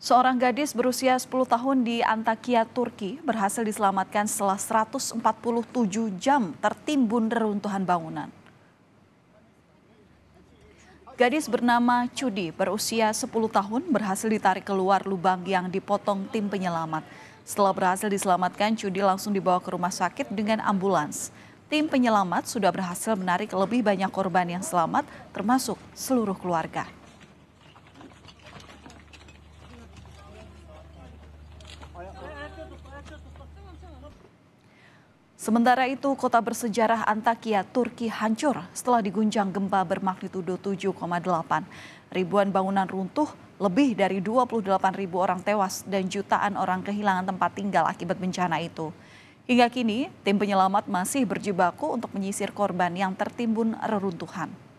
Seorang gadis berusia 10 tahun di Antakya, Turki berhasil diselamatkan setelah 147 jam tertimbun reruntuhan bangunan. Gadis bernama Cudi berusia 10 tahun berhasil ditarik keluar lubang yang dipotong tim penyelamat. Setelah berhasil diselamatkan, Cudi langsung dibawa ke rumah sakit dengan ambulans. Tim penyelamat sudah berhasil menarik lebih banyak korban yang selamat termasuk seluruh keluarga. Sementara itu, kota bersejarah Antakya, Turki hancur setelah digunjang gempa bermagnitudo 7,8. Ribuan bangunan runtuh, lebih dari 28 ribu orang tewas dan jutaan orang kehilangan tempat tinggal akibat bencana itu. Hingga kini, tim penyelamat masih berjibaku untuk menyisir korban yang tertimbun reruntuhan.